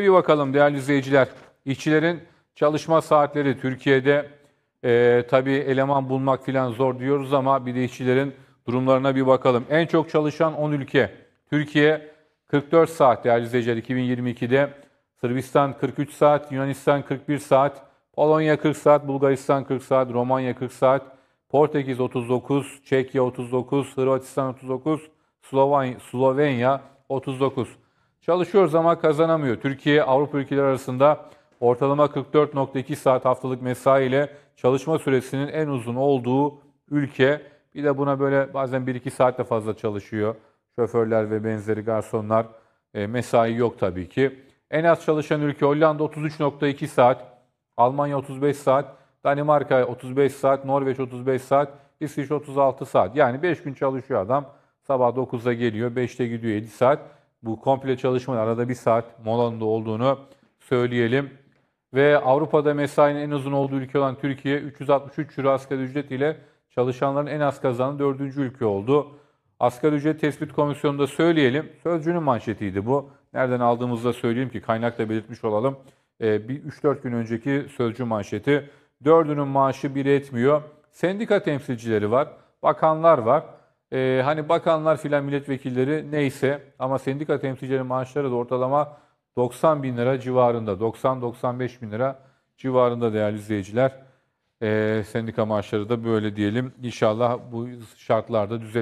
bir bakalım değerli izleyiciler. İşçilerin çalışma saatleri Türkiye'de e, tabii eleman bulmak filan zor diyoruz ama bir de işçilerin durumlarına bir bakalım. En çok çalışan 10 ülke. Türkiye 44 saat değerli izleyiciler 2022'de. Sırbistan 43 saat, Yunanistan 41 saat, Polonya 40 saat, Bulgaristan 40 saat, Romanya 40 saat, Portekiz 39, Çekya 39, Hırvatistan 39, Slovenya 39. Çalışıyoruz ama kazanamıyor. Türkiye Avrupa ülkeleri arasında ortalama 44.2 saat haftalık mesai ile çalışma süresinin en uzun olduğu ülke. Bir de buna böyle bazen 1-2 saat de fazla çalışıyor. Şoförler ve benzeri garsonlar. E, mesai yok tabii ki. En az çalışan ülke Hollanda 33.2 saat, Almanya 35 saat, Danimarka 35 saat, Norveç 35 saat, İsviçre 36 saat. Yani 5 gün çalışıyor adam. Sabah 9'da geliyor, 5'te gidiyor 7 saat bu komple çalışma arada bir saat molanda olduğunu söyleyelim. Ve Avrupa'da mesainin en uzun olduğu ülke olan Türkiye 363 euro asgari ücret ile çalışanların en az kazanan dördüncü ülke oldu. Asgari ücret tespit komisyonunda söyleyelim. Sözcünün manşetiydi bu. Nereden da söyleyeyim ki kaynakla belirtmiş olalım. Ee, 3-4 gün önceki sözcü manşeti. Dördünün maaşı bir etmiyor. Sendika temsilcileri var, bakanlar var e, hani bakanlar filan milletvekilleri neyse ama sendika temsilcileri maaşları da ortalama 90 bin lira civarında. 90-95 bin lira civarında değerli izleyiciler. E, sendika maaşları da böyle diyelim. İnşallah bu şartlarda düzelir.